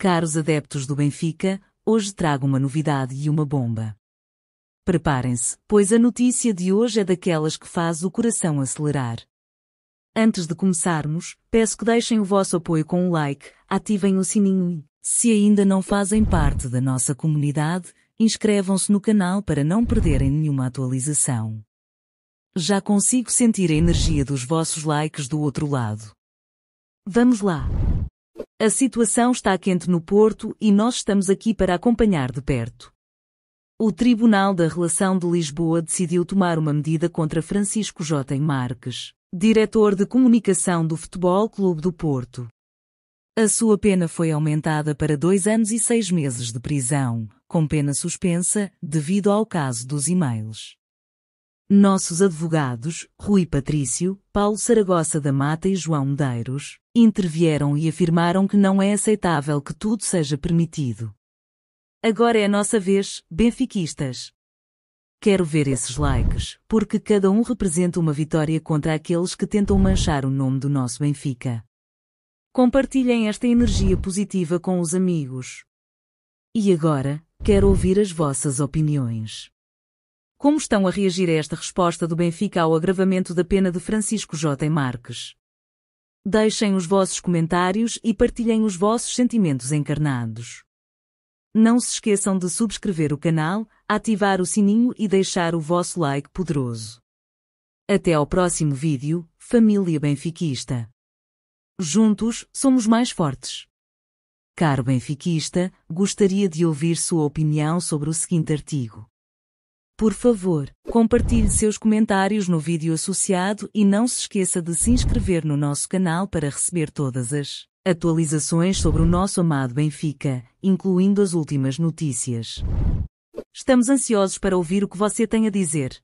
Caros adeptos do Benfica, hoje trago uma novidade e uma bomba. Preparem-se, pois a notícia de hoje é daquelas que faz o coração acelerar. Antes de começarmos, peço que deixem o vosso apoio com um like, ativem o sininho e, se ainda não fazem parte da nossa comunidade, inscrevam-se no canal para não perderem nenhuma atualização. Já consigo sentir a energia dos vossos likes do outro lado. Vamos lá! A situação está quente no Porto e nós estamos aqui para acompanhar de perto. O Tribunal da Relação de Lisboa decidiu tomar uma medida contra Francisco J. Marques, diretor de comunicação do Futebol Clube do Porto. A sua pena foi aumentada para dois anos e seis meses de prisão, com pena suspensa, devido ao caso dos e-mails. Nossos advogados, Rui Patrício, Paulo Saragossa da Mata e João Medeiros, intervieram e afirmaram que não é aceitável que tudo seja permitido. Agora é a nossa vez, benfiquistas. Quero ver esses likes, porque cada um representa uma vitória contra aqueles que tentam manchar o nome do nosso Benfica. Compartilhem esta energia positiva com os amigos. E agora, quero ouvir as vossas opiniões. Como estão a reagir a esta resposta do Benfica ao agravamento da pena de Francisco J. Marques? Deixem os vossos comentários e partilhem os vossos sentimentos encarnados. Não se esqueçam de subscrever o canal, ativar o sininho e deixar o vosso like poderoso. Até ao próximo vídeo, família benfiquista. Juntos, somos mais fortes. Caro benfiquista, gostaria de ouvir sua opinião sobre o seguinte artigo. Por favor, compartilhe seus comentários no vídeo associado e não se esqueça de se inscrever no nosso canal para receber todas as atualizações sobre o nosso amado Benfica, incluindo as últimas notícias. Estamos ansiosos para ouvir o que você tem a dizer.